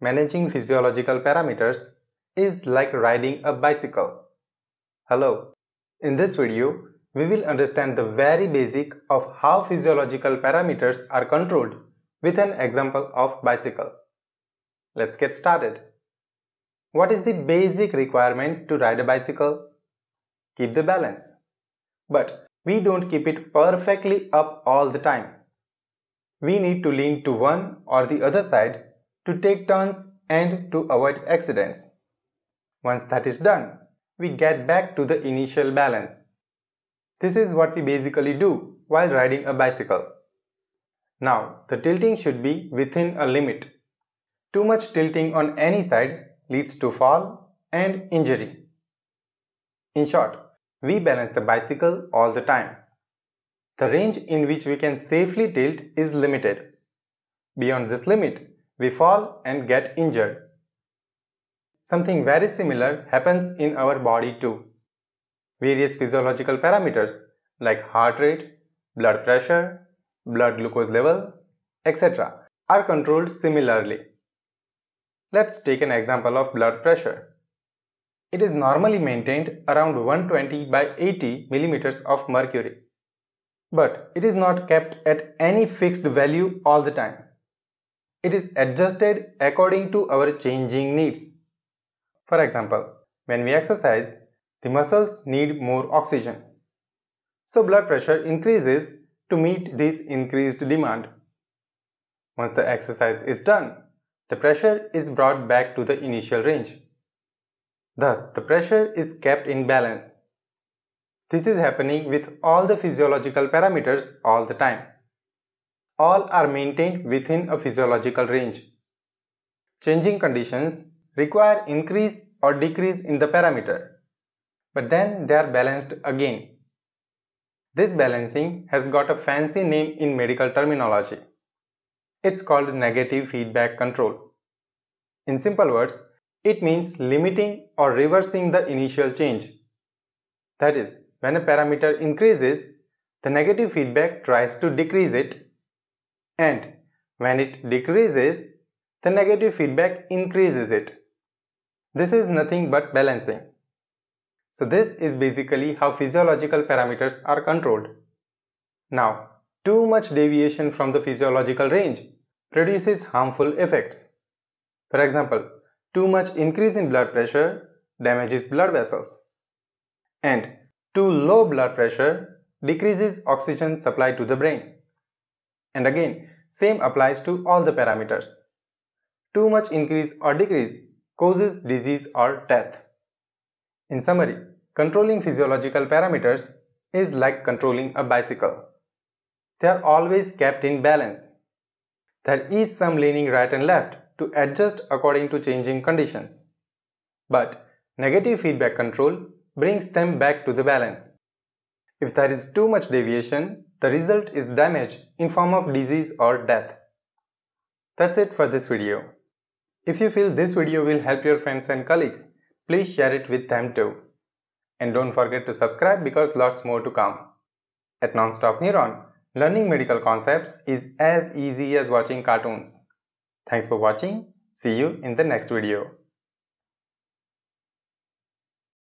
Managing physiological parameters is like riding a bicycle. Hello. In this video, we will understand the very basic of how physiological parameters are controlled with an example of bicycle. Let's get started. What is the basic requirement to ride a bicycle? Keep the balance. But we don't keep it perfectly up all the time. We need to lean to one or the other side to take turns and to avoid accidents. Once that is done, we get back to the initial balance. This is what we basically do while riding a bicycle. Now, the tilting should be within a limit. Too much tilting on any side leads to fall and injury. In short, we balance the bicycle all the time. The range in which we can safely tilt is limited. Beyond this limit, we fall and get injured. Something very similar happens in our body too. Various physiological parameters like heart rate, blood pressure, blood glucose level, etc. are controlled similarly. Let's take an example of blood pressure. It is normally maintained around 120 by 80 millimeters of mercury. But it is not kept at any fixed value all the time. It is adjusted according to our changing needs. For example, when we exercise, the muscles need more oxygen. So blood pressure increases to meet this increased demand. Once the exercise is done, the pressure is brought back to the initial range. Thus, the pressure is kept in balance. This is happening with all the physiological parameters all the time all are maintained within a physiological range. Changing conditions require increase or decrease in the parameter, but then they are balanced again. This balancing has got a fancy name in medical terminology. It's called negative feedback control. In simple words, it means limiting or reversing the initial change. That is, when a parameter increases, the negative feedback tries to decrease it and when it decreases, the negative feedback increases it. This is nothing but balancing. So this is basically how physiological parameters are controlled. Now, too much deviation from the physiological range produces harmful effects. For example, too much increase in blood pressure damages blood vessels. And too low blood pressure decreases oxygen supply to the brain. And again, same applies to all the parameters. Too much increase or decrease causes disease or death. In summary, controlling physiological parameters is like controlling a bicycle. They are always kept in balance. There is some leaning right and left to adjust according to changing conditions. But negative feedback control brings them back to the balance. If there is too much deviation, the result is damage in form of disease or death. That's it for this video. If you feel this video will help your friends and colleagues, please share it with them too. And don't forget to subscribe because lots more to come. At Nonstop Neuron, learning medical concepts is as easy as watching cartoons. Thanks for watching. See you in the next video.